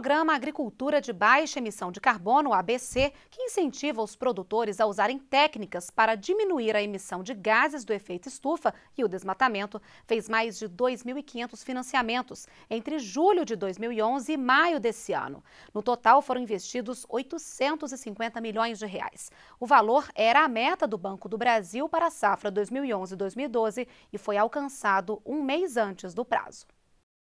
programa Agricultura de Baixa Emissão de Carbono, ABC, que incentiva os produtores a usarem técnicas para diminuir a emissão de gases do efeito estufa e o desmatamento, fez mais de 2.500 financiamentos entre julho de 2011 e maio desse ano. No total, foram investidos 850 milhões de reais. O valor era a meta do Banco do Brasil para a safra 2011-2012 e foi alcançado um mês antes do prazo.